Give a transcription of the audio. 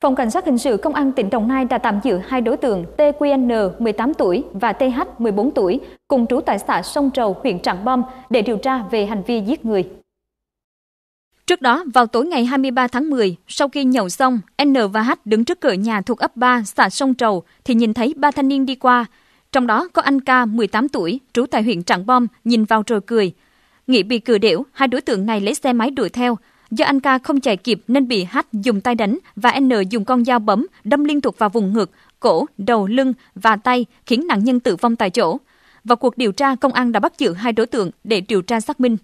Phòng Cảnh sát Hình sự Công an tỉnh Đồng Nai đã tạm giữ hai đối tượng TQN 18 tuổi và TH 14 tuổi cùng trú tại xã Sông Trầu, huyện Trảng Bom để điều tra về hành vi giết người. Trước đó, vào tối ngày 23 tháng 10, sau khi nhậu xong, N và H đứng trước cửa nhà thuộc ấp 3, xã Sông Trầu thì nhìn thấy ba thanh niên đi qua. Trong đó có anh Ca, 18 tuổi, trú tại huyện Trảng Bom, nhìn vào rồi cười. Nghĩ bị cười đểu, hai đối tượng này lấy xe máy đuổi theo – Do anh ca không chạy kịp nên bị H dùng tay đánh và N dùng con dao bấm đâm liên tục vào vùng ngực, cổ, đầu, lưng và tay khiến nạn nhân tử vong tại chỗ. Vào cuộc điều tra, công an đã bắt giữ hai đối tượng để điều tra xác minh.